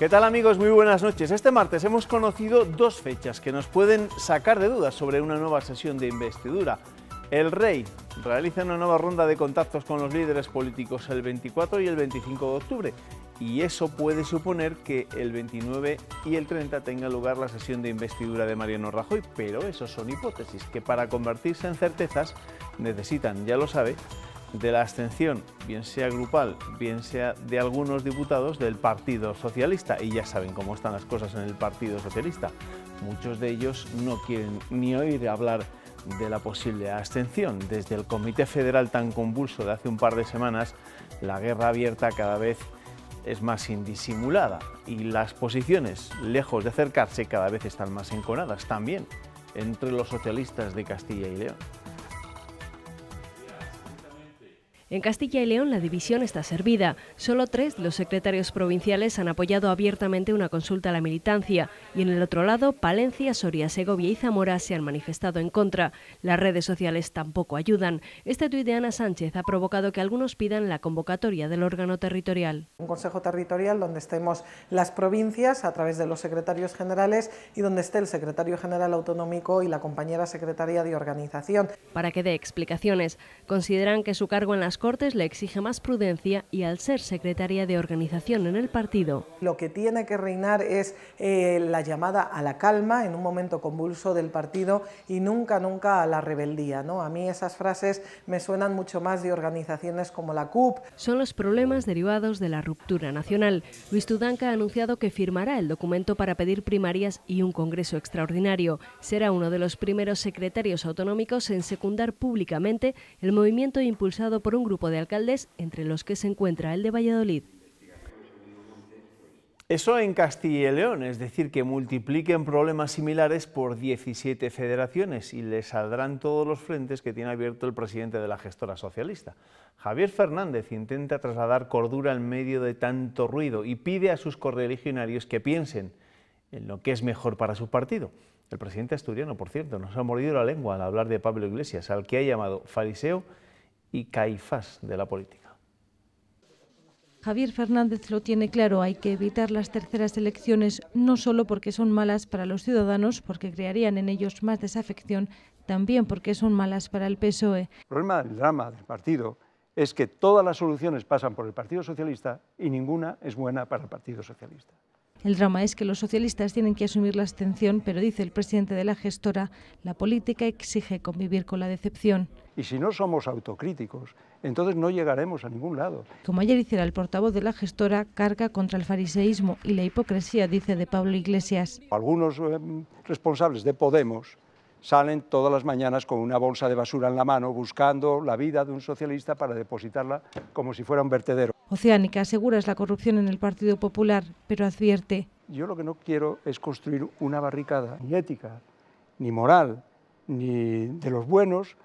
¿Qué tal amigos? Muy buenas noches. Este martes hemos conocido dos fechas que nos pueden sacar de dudas sobre una nueva sesión de investidura. El rey realiza una nueva ronda de contactos con los líderes políticos el 24 y el 25 de octubre y eso puede suponer que el 29 y el 30 tenga lugar la sesión de investidura de Mariano Rajoy, pero eso son hipótesis que para convertirse en certezas necesitan, ya lo sabe, de la abstención, bien sea grupal, bien sea de algunos diputados del Partido Socialista. Y ya saben cómo están las cosas en el Partido Socialista. Muchos de ellos no quieren ni oír hablar de la posible abstención. Desde el Comité Federal tan convulso de hace un par de semanas, la guerra abierta cada vez es más indisimulada y las posiciones, lejos de acercarse, cada vez están más enconadas también entre los socialistas de Castilla y León. En Castilla y León la división está servida. Solo tres de los secretarios provinciales han apoyado abiertamente una consulta a la militancia y en el otro lado Palencia, Soria, Segovia y Zamora se han manifestado en contra. Las redes sociales tampoco ayudan. Este tuit de Ana Sánchez ha provocado que algunos pidan la convocatoria del órgano territorial. Un consejo territorial donde estemos las provincias a través de los secretarios generales y donde esté el secretario general autonómico y la compañera secretaria de organización. Para que dé explicaciones, consideran que su cargo en las Cortes le exige más prudencia y al ser secretaria de organización en el partido. Lo que tiene que reinar es eh, la llamada a la calma en un momento convulso del partido y nunca, nunca a la rebeldía. ¿no? A mí esas frases me suenan mucho más de organizaciones como la CUP. Son los problemas derivados de la ruptura nacional. Luis Tudanca ha anunciado que firmará el documento para pedir primarias y un congreso extraordinario. Será uno de los primeros secretarios autonómicos en secundar públicamente el movimiento impulsado por un grupo de alcaldes, entre los que se encuentra el de Valladolid. Eso en Castilla y León, es decir, que multipliquen problemas similares por 17 federaciones y le saldrán todos los frentes que tiene abierto el presidente de la gestora socialista. Javier Fernández intenta trasladar cordura en medio de tanto ruido y pide a sus correligionarios que piensen en lo que es mejor para su partido. El presidente asturiano, por cierto, nos ha mordido la lengua al hablar de Pablo Iglesias, al que ha llamado fariseo y Caifás de la política. Javier Fernández lo tiene claro, hay que evitar las terceras elecciones no solo porque son malas para los ciudadanos, porque crearían en ellos más desafección, también porque son malas para el PSOE. El problema del drama del partido es que todas las soluciones pasan por el Partido Socialista y ninguna es buena para el Partido Socialista. El drama es que los socialistas tienen que asumir la abstención, pero dice el presidente de la gestora, la política exige convivir con la decepción. Y si no somos autocríticos, entonces no llegaremos a ningún lado. Como ayer hiciera el portavoz de la gestora, carga contra el fariseísmo y la hipocresía, dice de Pablo Iglesias. Algunos eh, responsables de Podemos salen todas las mañanas con una bolsa de basura en la mano buscando la vida de un socialista para depositarla como si fuera un vertedero. Oceánica asegura es la corrupción en el Partido Popular, pero advierte. Yo lo que no quiero es construir una barricada ni ética, ni moral, ni de los buenos,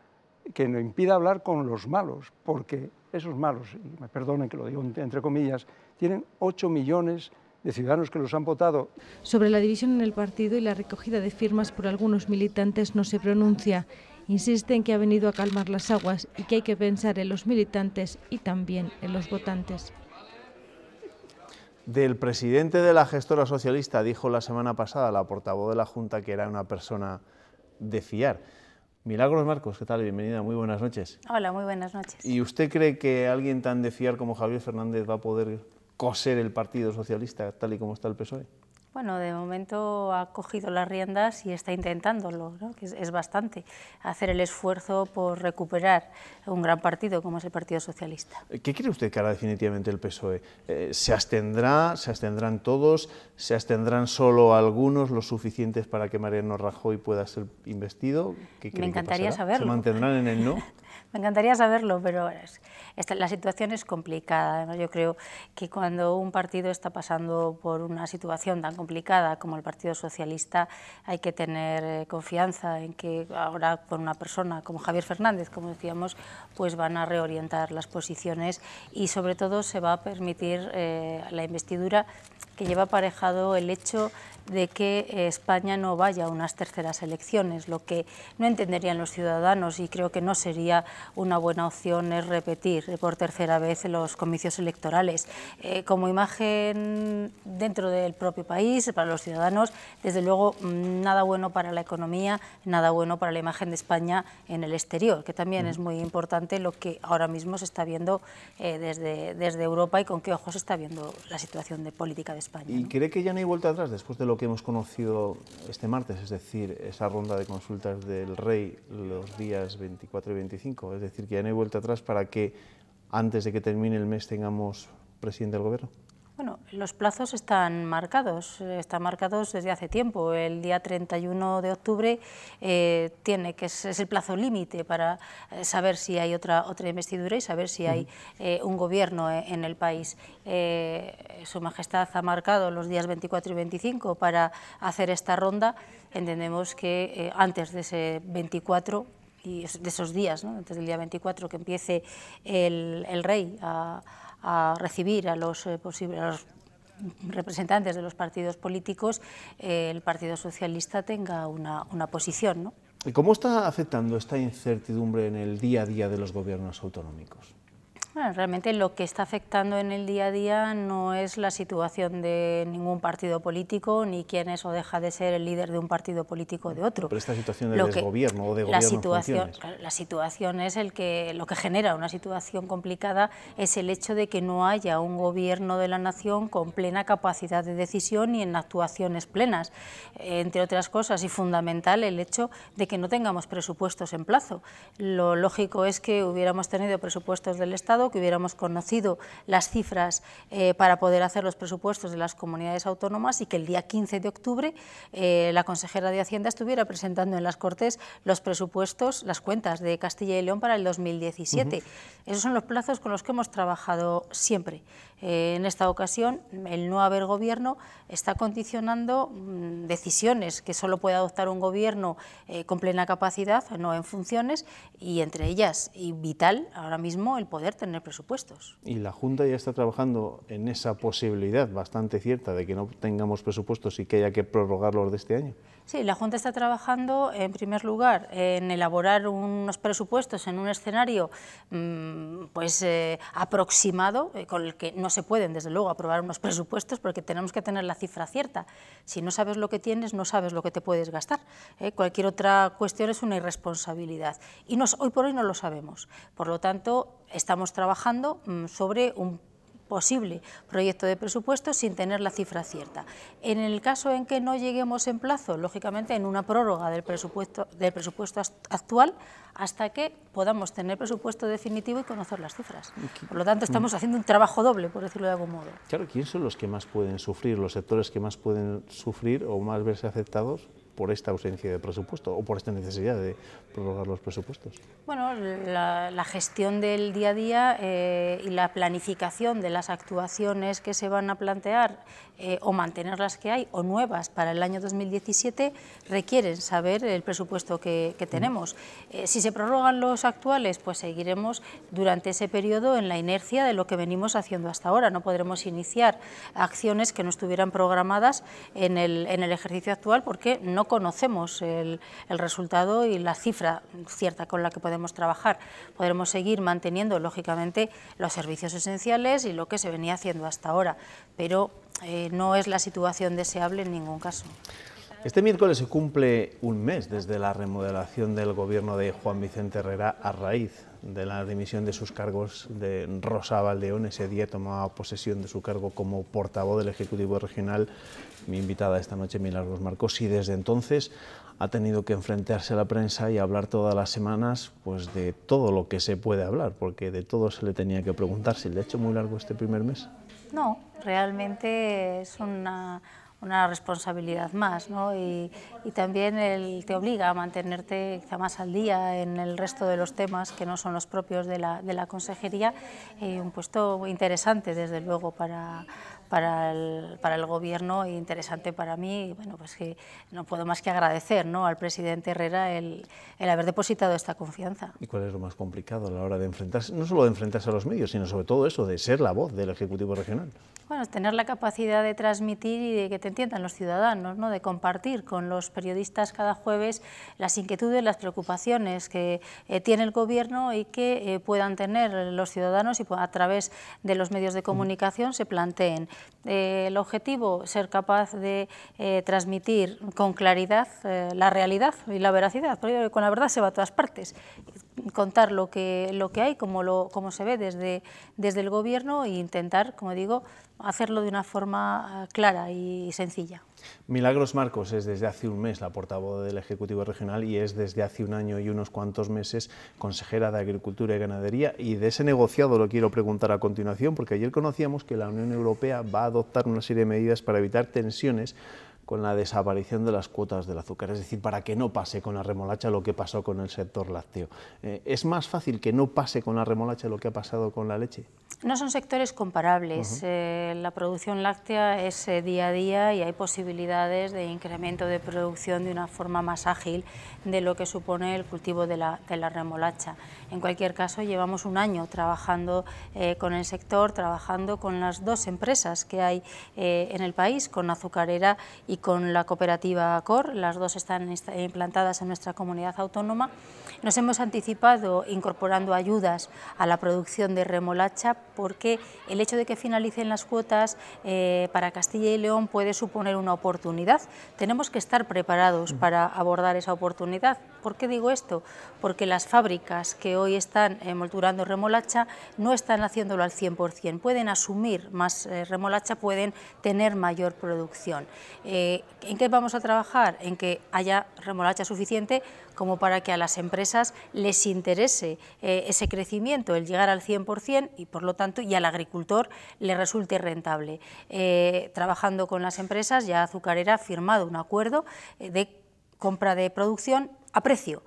que no impida hablar con los malos, porque esos malos, y me perdonen que lo digo entre comillas, tienen 8 millones de ciudadanos que los han votado. Sobre la división en el partido y la recogida de firmas por algunos militantes no se pronuncia. Insisten que ha venido a calmar las aguas y que hay que pensar en los militantes y también en los votantes. Del presidente de la gestora socialista dijo la semana pasada la portavoz de la Junta que era una persona de fiar. Milagros Marcos, ¿qué tal? Bienvenida, muy buenas noches. Hola, muy buenas noches. ¿Y usted cree que alguien tan de fiar como Javier Fernández va a poder coser el Partido Socialista tal y como está el PSOE? Bueno, de momento ha cogido las riendas y está intentándolo, que es, bastante, hacer el esfuerzo por recuperar un gran partido como es el Partido Socialista. Eh, ¿Qué cree usted que hará definitivamente el PSOE? Eh, ¿Se abstendrá? ¿Se abstendrán todos? ¿Se abstendrán solo algunos, los suficientes para que Mariano Rajoy pueda ser investido? ¿Qué Me encantaría saberlo. ¿Se mantendrán en el no? Me encantaría saberlo, pero la situación es complicada. Yo creo que cuando un partido está pasando por una situación tan complicada como el Partido Socialista, hay que tener eh, confianza en que ahora con una persona como Javier Fernández, como decíamos, pues van a reorientar las posiciones y sobre todo se va a permitir eh, la investidura que lleva aparejado el hecho de que eh, España no vaya a unas terceras elecciones. Lo que no entenderían los ciudadanos y creo que no sería una buena opción es repetir por tercera vez los comicios electorales. Eh, como imagen dentro del propio país, para los ciudadanos, desde luego mm, nada bueno para la economía, nada bueno para la imagen de España en el exterior, que también es muy importante lo que ahora mismo se está viendo eh, desde, desde Europa y con qué ojos se está viendo la situación de política de España. ¿Y cree que ya no hay vuelta atrás después de lo que hemos conocido este martes, es decir, esa ronda de consultas del rey los días 24 y 25, es decir, que ya no hay vuelta atrás para que antes de que termine el mes tengamos presidente del gobierno. Bueno, los plazos están marcados, eh, están marcados desde hace tiempo. El día 31 de octubre eh, tiene que es, el plazo límite para eh, saber si hay otra otra investidura y saber si hay un gobierno en el país. Su Majestad ha marcado los días 24 y 25 para hacer esta ronda. Entendemos que antes de ese 24 y de esos días, ¿no? antes del día 24 que empiece el rey a a recibir a los, eh, posibles, representantes de los partidos políticos, eh, el Partido Socialista tenga una, posición. ¿Y cómo está afectando esta incertidumbre en el día a día de los gobiernos autonómicos? realmente lo que está afectando en el día a día no es la situación de ningún partido político, ni quién es o deja de ser el líder de un partido político o de otro. Pero esta situación de gobierno o de gobierno la situación, La situación es el que, lo que genera una situación complicada es el hecho de que no haya un gobierno de la nación con plena capacidad de decisión y en actuaciones plenas. Eh, entre otras cosas, y fundamental, el hecho de que no tengamos presupuestos en plazo. Lo lógico es que hubiéramos tenido presupuestos del Estado que hubiéramos conocido las cifras eh, para poder hacer los presupuestos de las comunidades autónomas y que el día 15 de octubre eh, la consejera de Hacienda estuviera presentando en las Cortes los presupuestos, las cuentas de Castilla y León para el 2017. Esos son los plazos con los que hemos trabajado siempre. Eh, en esta ocasión, el no haber gobierno está condicionando mm, decisiones que solo puede adoptar un gobierno con plena capacidad, no en funciones, y entre ellas, y vital ahora mismo el poder tener presupuestos. Y la Junta ya está trabajando en esa posibilidad bastante cierta de que no tengamos presupuestos y que haya que prorrogarlos de este año. Sí, la Junta está trabajando, en primer lugar, en elaborar unos presupuestos en un escenario mm, pues, eh, aproximado, eh, con el que no se pueden, desde luego, aprobar unos presupuestos porque tenemos que tener la cifra cierta. Si no sabes lo que tienes, no sabes lo que te puedes gastar. ¿eh? Cualquier otra cuestión es una irresponsabilidad. Y nos, hoy por hoy no lo sabemos. Por lo tanto, estamos trabajando mm, sobre un posible proyecto de presupuesto sin tener la cifra cierta. En el caso en que no lleguemos en plazo, lógicamente en una prórroga del presupuesto, del presupuesto actual hasta que podamos tener presupuesto definitivo y conocer las cifras. Por lo tanto, estamos mm. haciendo un trabajo doble, por decirlo de algún modo. Claro, ¿quiénes son los que más pueden sufrir, los sectores que más pueden sufrir o más verse afectados? por esta ausencia de presupuesto o por esta necesidad de prorrogar los presupuestos? Bueno, la, gestión del día a día eh, y la planificación de las actuaciones que se van a plantear eh, o mantener las que hay o nuevas para el año 2017 requieren saber el presupuesto que, tenemos. Eh, si se prorrogan los actuales, pues seguiremos durante ese periodo en la inercia de lo que venimos haciendo hasta ahora. No podremos iniciar acciones que no estuvieran programadas el, en el ejercicio actual porque no conocemos el, resultado y la cifra cierta con la que podemos trabajar. Podremos seguir manteniendo, lógicamente, los servicios esenciales y lo que se venía haciendo hasta ahora, pero eh, no es la situación deseable en ningún caso. Este miércoles se cumple un mes desde la remodelación del gobierno de Juan Vicente Herrera a raíz de la dimisión de sus cargos de Rosa Valdeón, Ese día tomaba posesión de su cargo como portavoz del Ejecutivo Regional. Mi invitada esta noche, Milagros Marcos, y desde entonces ha tenido que enfrentarse a la prensa y hablar todas las semanas pues, de todo lo que se puede hablar, porque de todo se le tenía que preguntar. si le ha hecho muy largo este primer mes? No, realmente es una una responsabilidad más ¿no? y, también te obliga a mantenerte quizá más al día en el resto de los temas que no son los propios de la, de la consejería, eh, un puesto interesante desde luego para, para el, para el gobierno e interesante para mí. bueno, pues que no puedo más que agradecer al presidente Herrera el, haber depositado esta confianza. ¿Y cuál es lo más complicado a la hora de enfrentarse, no solo de enfrentarse a los medios, sino sobre todo eso, de ser la voz del Ejecutivo Regional? Bueno, es tener la capacidad de transmitir y de que te entiendan los ciudadanos, ¿no? de compartir con los periodistas cada jueves las inquietudes, las preocupaciones que eh, tiene el gobierno y que eh, puedan tener los ciudadanos y pues, a través de los medios de comunicación se planteen. Eh, el objetivo, ser capaz de eh, transmitir con claridad eh, la realidad y la veracidad, porque con la verdad se va a todas partes contar lo que, lo que hay, como, lo, como se ve desde, desde el Gobierno e intentar, como digo, hacerlo de una forma ah, clara y sencilla. Milagros Marcos es desde hace un mes la portavoz del Ejecutivo Regional y es desde hace un año y unos cuantos meses consejera de Agricultura y Ganadería y de ese negociado lo quiero preguntar a continuación porque ayer conocíamos que la Unión Europea va a adoptar una serie de medidas para evitar tensiones con la desaparición de las cuotas del azúcar, es decir, para que no pase con la remolacha lo que pasó con el sector lácteo. Eh, ¿Es más fácil que no pase con la remolacha lo que ha pasado con la leche? No son sectores comparables. Eh, la producción láctea es eh, día a día y hay posibilidades de incremento de producción de una forma más ágil de lo que supone el cultivo de la, de la remolacha. En cualquier caso, llevamos un año trabajando con el sector, trabajando con las dos empresas que hay en el país, con Azucarera y y con la cooperativa COR, las dos están implantadas en nuestra comunidad autónoma, nos hemos anticipado incorporando ayudas a la producción de remolacha porque el hecho de que finalicen las cuotas eh, para Castilla y León puede suponer una oportunidad. Tenemos que estar preparados mm. para abordar esa oportunidad. ¿Por qué digo esto? Porque las fábricas que hoy están eh, molturando remolacha no están haciéndolo al 100%, pueden asumir más eh, remolacha, pueden tener mayor producción. ¿En qué vamos a trabajar? En que haya remolacha suficiente como para que a las empresas les interese eh, ese crecimiento, el llegar al 100% y por lo tanto y al agricultor le resulte rentable. Eh, trabajando con las empresas, ya Azucarera ha firmado un acuerdo eh, de compra de producción a precio.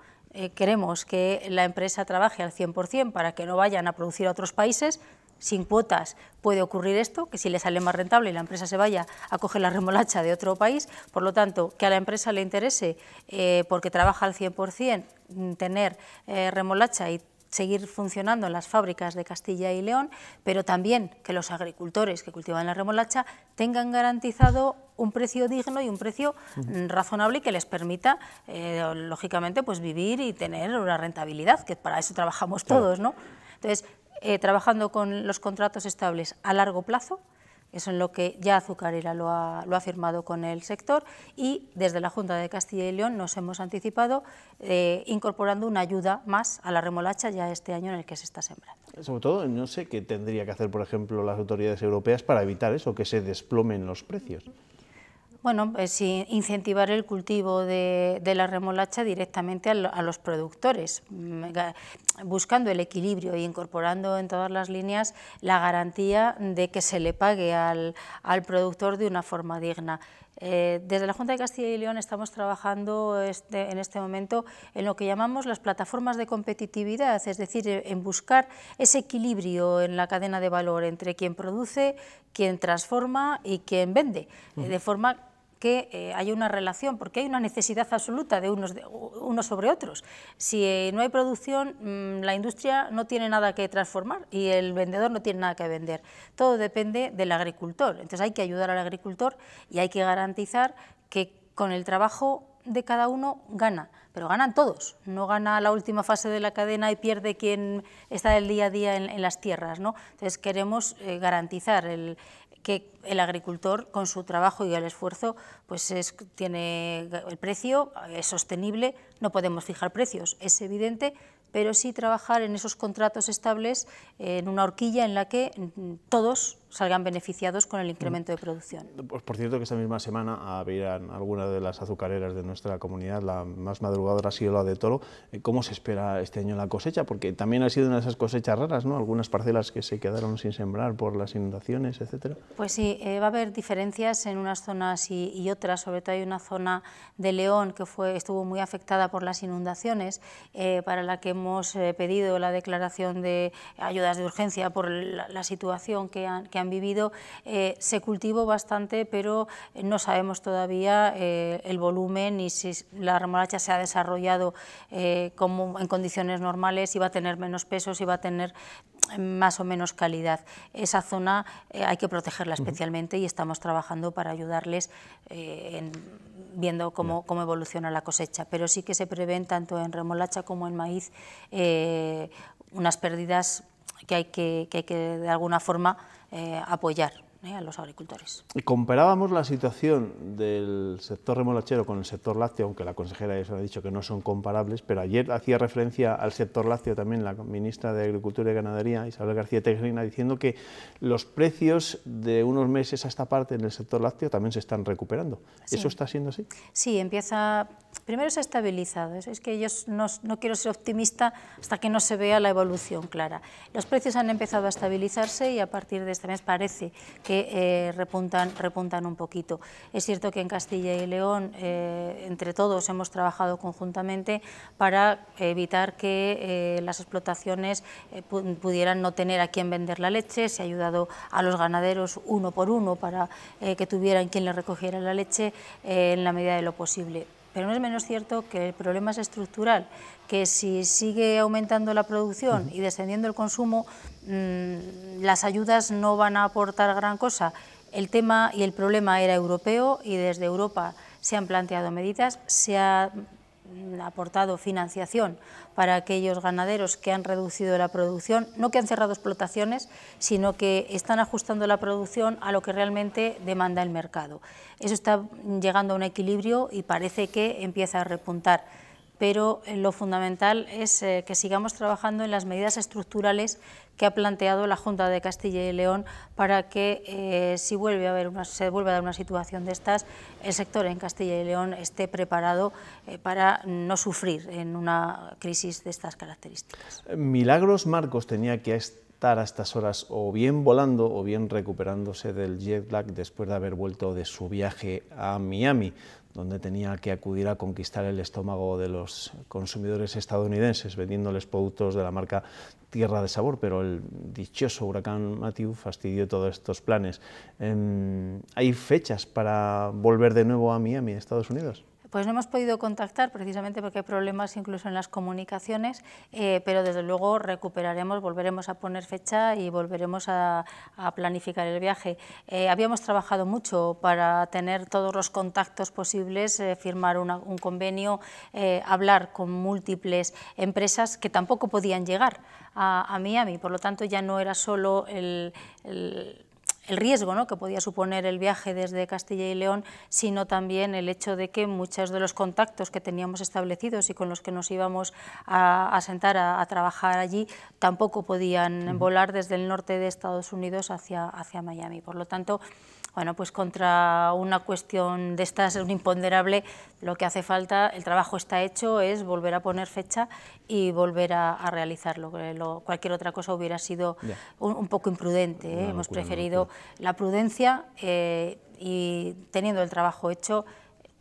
queremos que la empresa trabaje al 100% para que no vayan a producir a otros países, sin cuotas puede ocurrir esto, que si le sale más rentable y la empresa se vaya a coger la remolacha de otro país, por lo tanto, que a la empresa le interese, eh, porque trabaja al 100%, mm, tener eh, remolacha y seguir funcionando en las fábricas de Castilla y León, pero también que los agricultores que cultivan la remolacha tengan garantizado un precio digno y un precio mm, razonable y razonable que les permita, eh, lógicamente, pues vivir y tener una rentabilidad, que para eso trabajamos todos, ¿no? Entonces, eh, trabajando con los contratos estables a largo plazo, eso en lo que ya Azucarera lo ha, lo ha, firmado con el sector y desde la Junta de Castilla y León nos hemos anticipado eh, incorporando una ayuda más a la remolacha ya este año en el que se está sembrando. Sobre todo, no sé qué tendría que hacer, por ejemplo, las autoridades europeas para evitar eso, que se desplomen los precios. Bueno, pues incentivar el cultivo de, la remolacha directamente a, los productores, mm, buscando el equilibrio e incorporando en todas las líneas la garantía de que se le pague al, productor de una forma digna. Eh, desde la Junta de Castilla y León estamos trabajando este, en este momento en lo que llamamos las plataformas de competitividad, es decir, e, en buscar ese equilibrio en la cadena de valor entre quien produce, quien transforma y quien vende, mm. de forma que eh, hay una relación, porque hay una necesidad absoluta de unos, de, unos sobre otros. Si eh, no hay producción, mm, la industria no tiene nada que transformar y el vendedor no tiene nada que vender. Todo depende del agricultor. Entonces hay que ayudar al agricultor y hay que garantizar que con el trabajo de cada uno gana, pero ganan todos, no gana la última fase de la cadena y pierde quien está el día a día en, las tierras. ¿no? Entonces queremos eh, garantizar el, que el agricultor con su trabajo y el esfuerzo pues es, tiene el precio, es sostenible, no podemos fijar precios, es evidente, pero sí trabajar en esos contratos estables, en una horquilla en la que mm, todos salgan beneficiados con el incremento de producción. por cierto, que esta misma semana abrirán algunas de las azucareras de nuestra comunidad, la más madrugadora ha sido la de Toro. Eh, ¿Cómo se espera este año la cosecha? Porque también ha sido una de esas cosechas raras, ¿no? Algunas parcelas que se quedaron sin sembrar por las inundaciones, etcétera. Pues sí, eh, va a haber diferencias en unas zonas y, otras, sobre todo hay una zona de León que fue, estuvo muy afectada por las inundaciones, eh, para la que hemos pedido la declaración de ayudas de urgencia por la, situación que han, han vivido, eh, se cultivó bastante, pero eh, no sabemos todavía eh, el volumen y si la remolacha se ha desarrollado como en condiciones normales, y va a tener menos pesos y va a tener más o menos calidad. Esa zona hay que protegerla especialmente y estamos trabajando para ayudarles viendo cómo, evoluciona la cosecha. Pero sí que se prevén tanto en remolacha como en maíz unas pérdidas que, hay que de alguna forma eh, apoyar. Eh, a los agricultores. Y comparábamos la situación del sector remolachero con el sector lácteo, aunque la consejera ya ha dicho que no son comparables, pero ayer hacía referencia al sector lácteo también la ministra de Agricultura y Ganadería, Isabel García Tejerina, diciendo que los precios de unos meses a esta parte en el sector lácteo también se están recuperando. ¿Eso está siendo así? Sí, empieza... Primero se ha estabilizado. Es que yo no, no quiero ser optimista hasta que no se vea la evolución clara. Los precios han empezado a estabilizarse y a partir de este mes parece que eh, repuntan, repuntan un poquito. Es cierto que en Castilla y León, eh, entre todos, hemos trabajado conjuntamente para evitar que eh, las explotaciones pudieran no tener a quién vender la leche. Se ha ayudado a los ganaderos uno por uno para que tuvieran quien les recogiera la leche en la medida de lo posible. Pero no es menos cierto que el problema es estructural, que si sigue aumentando la producción y descendiendo el consumo, mm, las ayudas no van a aportar gran cosa. El tema y el problema era europeo y desde Europa se han planteado medidas, se ha ha mm, aportado financiación para aquellos ganaderos que han reducido la producción, no que han cerrado explotaciones, sino que están ajustando la producción a lo que realmente demanda el mercado. Eso está mm, llegando a un equilibrio y parece que empieza a repuntar pero eh, lo fundamental es eh, que sigamos trabajando en las medidas estructurales que ha planteado la Junta de Castilla y León para que eh, si vuelve a haber se vuelve a dar una situación de estas, el sector en Castilla y León esté preparado para no sufrir en una crisis de estas características. Milagros Marcos tenía que estar a estas horas o bien volando o bien recuperándose del jet lag después de haber vuelto de su viaje a Miami donde tenía que acudir a conquistar el estómago de los consumidores estadounidenses vendiéndoles productos de la marca Tierra de Sabor, pero el dichoso huracán Matthew fastidió todos estos planes. Em, ¿Hay fechas para volver de nuevo a Miami, Estados Unidos? Pues no hemos podido contactar precisamente porque hay problemas incluso en las comunicaciones, eh, pero desde luego recuperaremos, volveremos a poner fecha y volveremos a, planificar el viaje. Eh, habíamos trabajado mucho para tener todos los contactos posibles, eh, firmar un convenio, hablar con múltiples empresas que tampoco podían llegar a, Miami, por lo tanto ya no era solo el el riesgo ¿no? que podía suponer el viaje desde Castilla y León, sino también el hecho de que muchos de los contactos que teníamos establecidos y con los que nos íbamos a, sentar a, trabajar allí tampoco podían volar desde el norte de Estados Unidos hacia, hacia Miami. Por lo tanto, bueno, pues contra una cuestión de estas, un imponderable, lo que hace falta, el trabajo está hecho, es volver a poner fecha y volver a, realizarlo. Eh, cualquier otra cosa hubiera sido un, poco imprudente. ¿eh? Hemos preferido la prudencia eh, y teniendo el trabajo hecho,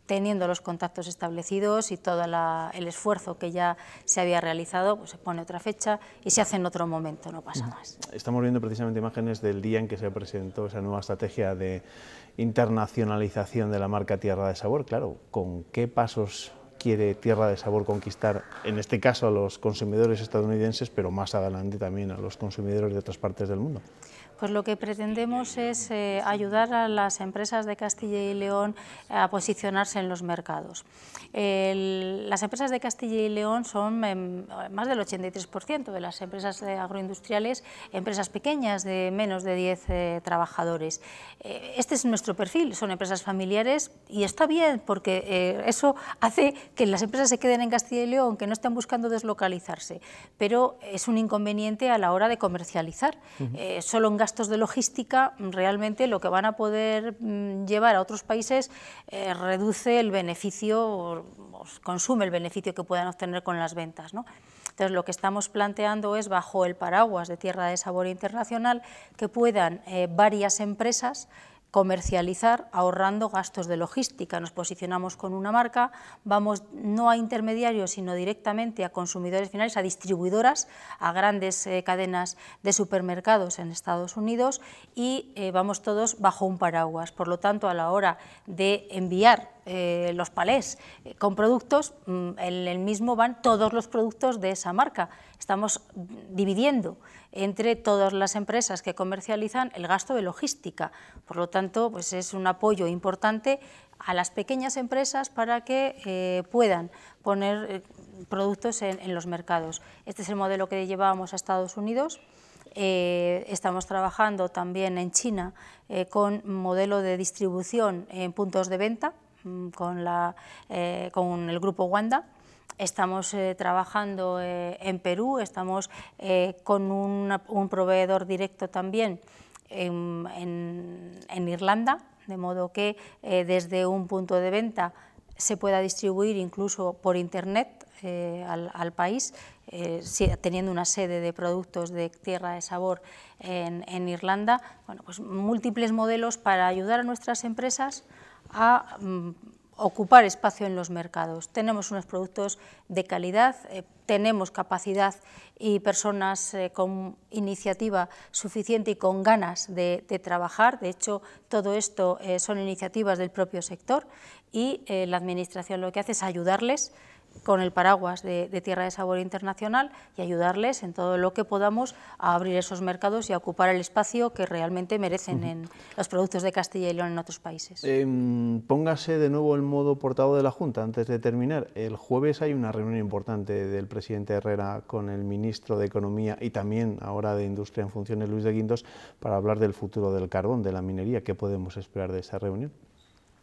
teniendo los contactos establecidos y todo el esfuerzo que ya se había realizado, pues se pone otra fecha y se hace en otro momento, no pasa más. Estamos viendo precisamente imágenes del día en que se presentó esa nueva estrategia de internacionalización de la marca Tierra de Sabor. Claro, ¿con qué pasos quiere Tierra de Sabor conquistar, en este caso a los consumidores estadounidenses, pero más adelante también a los consumidores de otras partes del mundo? Pues lo que pretendemos es eh, ayudar a las empresas de Castilla y León a posicionarse en los mercados. las empresas de Castilla y León son em, más del 83% de las empresas agroindustriales, empresas pequeñas de menos de 10 eh, trabajadores. Eh, este es nuestro perfil, son empresas familiares y está bien porque eso hace que las empresas se queden en Castilla y León, que no estén buscando deslocalizarse, pero es un inconveniente a la hora de comercializar. solo gastos de logística, realmente lo que van a poder mm, llevar a otros países eh, reduce el beneficio, o, consume el beneficio que puedan obtener con las ventas. Entonces, lo que estamos planteando es, bajo el paraguas de Tierra de Sabor Internacional, que puedan eh, varias empresas comercializar ahorrando gastos de logística. Nos posicionamos con una marca, vamos no a intermediarios, sino directamente a consumidores finales, a distribuidoras, a grandes eh, cadenas de supermercados en Estados Unidos y eh, vamos todos bajo un paraguas. Por lo tanto, a la hora de enviar eh, los palés, eh, con productos, mm, en el mismo van todos los productos de esa marca. Estamos dividiendo entre todas las empresas que comercializan el gasto de logística. Por lo tanto, pues es un apoyo importante a las pequeñas empresas para que eh, puedan poner productos en, los mercados. Este es el modelo que llevábamos a Estados Unidos. estamos trabajando también en China con modelo de distribución en puntos de venta, Mm, con, la, eh, con el grupo Wanda. Estamos eh, trabajando eh, en Perú, estamos con un proveedor directo también em, en, Irlanda, de modo que desde un punto de venta se pueda distribuir incluso por Internet al, país, teniendo una sede de productos de tierra de sabor en, en Irlanda. Bueno, pues múltiples modelos para ayudar a nuestras empresas a mm, ocupar espacio en los mercados. Tenemos unos productos de calidad, eh, tenemos capacidad y personas eh, con iniciativa suficiente y con ganas de, trabajar. De hecho, todo esto eh, son iniciativas del propio sector y la Administración lo que hace es ayudarles con el paraguas de, Tierra de Sabor Internacional y ayudarles en todo lo que podamos a abrir esos mercados y a ocupar el espacio que realmente merecen en los productos de Castilla y León en otros países. Em, póngase de nuevo el modo portado de la Junta antes de terminar. El jueves hay una reunión importante del presidente Herrera con el ministro de Economía y también ahora de Industria en funciones, Luis de Guindos, para hablar del futuro del carbón, de la minería. ¿Qué podemos esperar de esa reunión?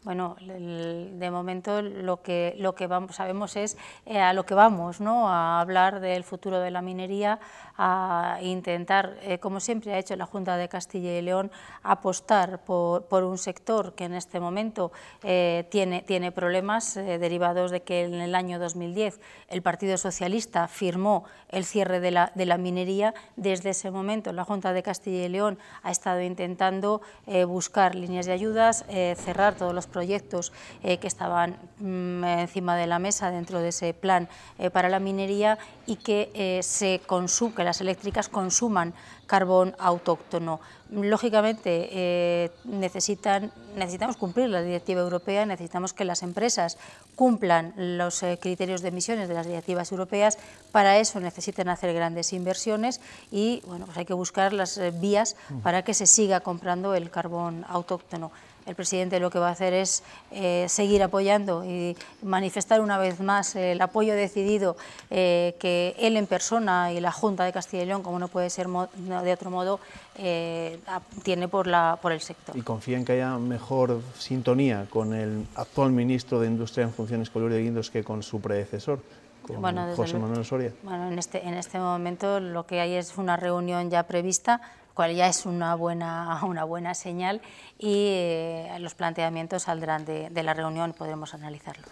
Bueno, de momento lo que, lo que vamos, sabemos es eh, a lo que vamos, ¿no? a hablar del futuro de la minería, a intentar, eh, como siempre ha hecho la Junta de Castilla y León, apostar por, un sector que en este momento eh, tiene, tiene problemas derivados de que en el año 2010 el Partido Socialista firmó el cierre de la, de la minería. Desde ese momento la Junta de Castilla y León ha estado intentando buscar líneas de ayudas, cerrar todos los proyectos eh, que estaban mm, encima de la mesa dentro de ese plan eh, para la minería y que, eh, se que las eléctricas consuman carbón autóctono. Lógicamente necesitan, necesitamos cumplir la directiva europea, necesitamos que las empresas cumplan los criterios de emisiones de las directivas europeas, para eso necesitan hacer grandes inversiones y bueno, pues hay que buscar las vías mm. para que se siga comprando el carbón autóctono el presidente lo que va a hacer es eh, seguir apoyando y manifestar una vez más el apoyo decidido eh, que él en persona y la Junta de Castilla y León, como no puede ser de otro modo, eh, tiene por, la, por el sector. ¿Y en que haya mejor sintonía con el actual ministro de Industria en funciones, Colores de Guindos, que con su predecesor? con José Manuel Soria. Bueno, en este, en este momento lo que hay es una reunión ya prevista cual ya es una buena, una buena señal y eh, los planteamientos saldrán de, la reunión podremos analizarlos.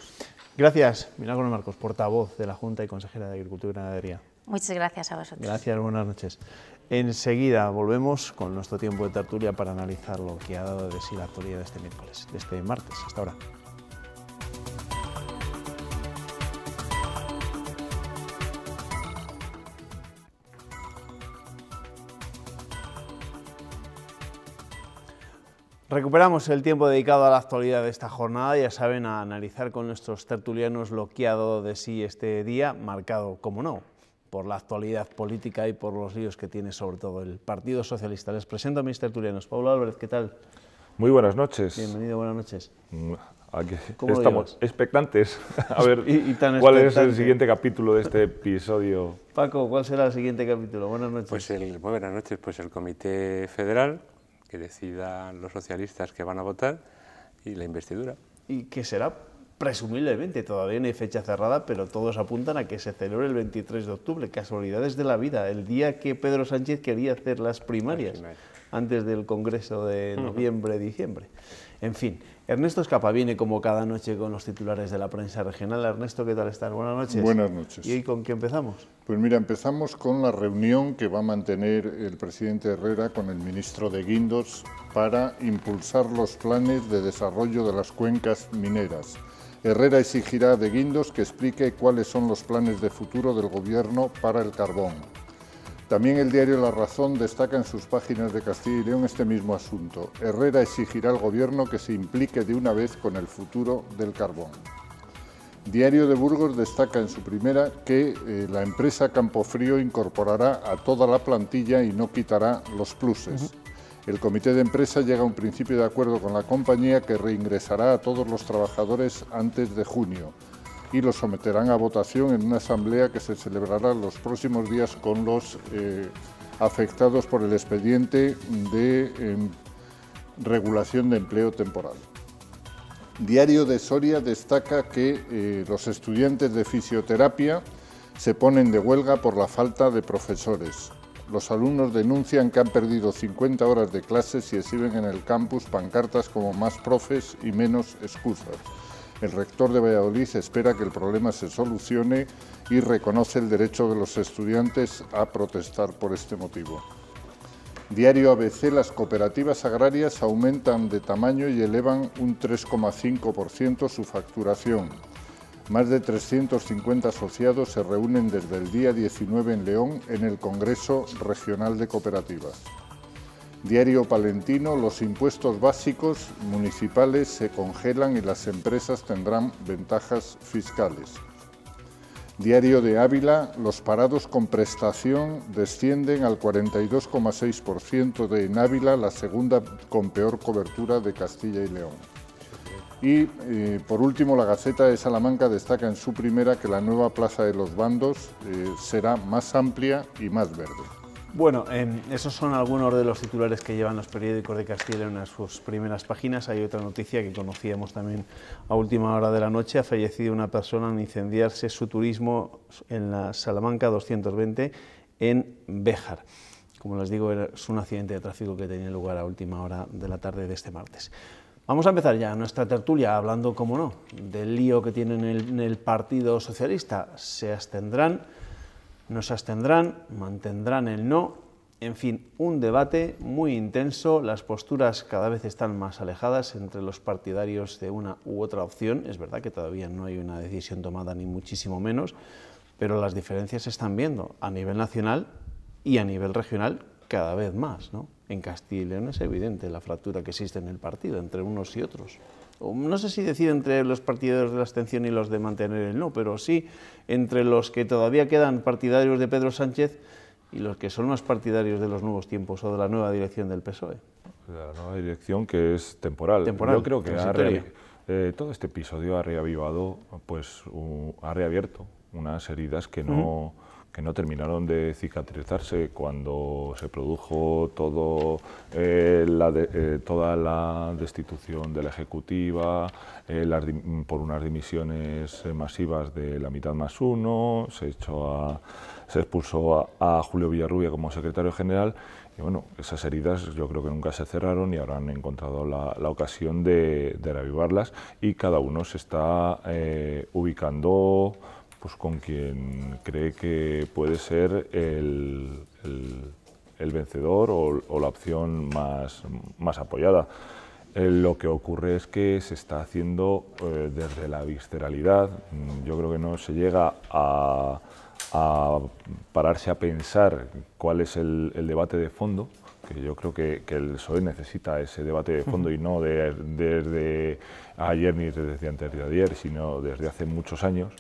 Gracias, Milagro Marcos, portavoz de la Junta y consejera de Agricultura y Ganadería. Muchas gracias a vosotros. Gracias, buenas noches. Enseguida volvemos con nuestro tiempo de tertulia para analizar lo que ha dado de sí la actualidad de este miércoles, de este martes. Hasta ahora. Recuperamos el tiempo dedicado a la actualidad de esta jornada, ya saben, a analizar con nuestros tertulianos lo que ha dado de sí este día, marcado, como no, por la actualidad política y por los líos que tiene sobre todo el Partido Socialista. Les presento a mis tertulianos. Pablo Álvarez, ¿qué tal? Muy buenas noches. Bienvenido, buenas noches. Mm, estamos expectantes a ver cuál es el siguiente capítulo de este episodio. Paco, ¿cuál será el siguiente capítulo? Buenas noches. Pues el, buenas noches, pues el Comité Federal que decidan los socialistas que van a votar y la investidura. Y que será presumiblemente, todavía no hay fecha cerrada, pero todos apuntan a que se celebre el 23 de octubre, casualidades de la vida, el día que Pedro Sánchez quería hacer las primarias, antes del Congreso de noviembre-diciembre. En fin, Ernesto Escapa viene como cada noche con los titulares de la prensa regional. Ernesto, ¿qué tal estás? Buenas noches. Buenas noches. ¿Y con qué empezamos? Pues mira, empezamos con la reunión que va a mantener el presidente Herrera con el ministro de Guindos para impulsar los planes de desarrollo de las cuencas mineras. Herrera exigirá de Guindos que explique cuáles son los planes de futuro del gobierno para el carbón. También el diario La Razón destaca en sus páginas de Castilla y León este mismo asunto. Herrera exigirá al gobierno que se implique de una vez con el futuro del carbón. Diario de Burgos destaca en su primera que eh, la empresa Campofrío incorporará a toda la plantilla y no quitará los pluses. El comité de empresa llega a un principio de acuerdo con la compañía que reingresará a todos los trabajadores antes de junio y los someterán a votación en una asamblea que se celebrará los próximos días con los eh, afectados por el expediente de em, regulación de empleo temporal. Diario de Soria destaca que eh, los estudiantes de fisioterapia se ponen de huelga por la falta de profesores. Los alumnos denuncian que han perdido 50 horas de clases y exhiben en el campus pancartas como más profes y menos excusas. El rector de Valladolid espera que el problema se solucione y reconoce el derecho de los estudiantes a protestar por este motivo. Diario ABC, las cooperativas agrarias aumentan de tamaño y elevan un 3,5% su facturación. Más de 350 asociados se reúnen desde el día 19 en León en el Congreso Regional de Cooperativas. Diario Palentino, los impuestos básicos municipales se congelan y las empresas tendrán ventajas fiscales. Diario de Ávila, los parados con prestación descienden al 42,6% de en Ávila, la segunda con peor cobertura de Castilla y León. Y eh, por último, la Gaceta de Salamanca destaca en su primera que la nueva Plaza de los Bandos eh, será más amplia y más verde. Bueno, em, esos son algunos de los titulares que llevan los periódicos de Castilla en sus primeras páginas. Hay otra noticia que conocíamos también a última hora de la noche. Ha fallecido una persona al incendiarse su turismo en la Salamanca 220 en Béjar. Como les digo, es un accidente de tráfico que tenía lugar a última hora de la tarde de este martes. Vamos a empezar ya nuestra tertulia hablando, como no, del lío que tienen en el Partido Socialista. Se abstendrán nos abstendrán, mantendrán el no. En fin, un debate muy intenso, las posturas cada vez están más alejadas entre los partidarios de una u otra opción. Es verdad que todavía no hay una decisión tomada, ni muchísimo menos, pero las diferencias se están viendo a nivel nacional y a nivel regional cada vez más. En Castilla y León es evidente la fractura que existe en el partido entre unos y otros no sé si decido entre los partidarios de la abstención y los de mantener el no, pero sí entre los que todavía quedan partidarios de Pedro Sánchez y los que son más partidarios de los nuevos tiempos o de la nueva dirección del PSOE. La nueva dirección que es temporal. Yo creo que eh, todo este episodio ha reavivado, pues, ha reabierto unas heridas que no que no terminaron de cicatrizarse cuando se produjo todo, eh, la eh, toda la destitución de la Ejecutiva, eh, por unas dimisiones masivas de la mitad más uno, se, echó se expulsó a, Julio Villarrubia como secretario general y bueno, esas heridas yo creo que nunca se cerraron y ahora han encontrado la, ocasión de, de, reavivarlas y cada uno se está ubicando pues con quien cree que puede ser el, el, vencedor o, la opción más, más apoyada. Eh, lo que ocurre es que se está haciendo eh, desde la visceralidad. Mm, yo creo que no se llega a, a pararse a pensar cuál es el, debate de fondo, que yo creo que, el PSOE necesita ese debate de fondo y no desde ayer ni desde antes de ayer, sino desde hace muchos años.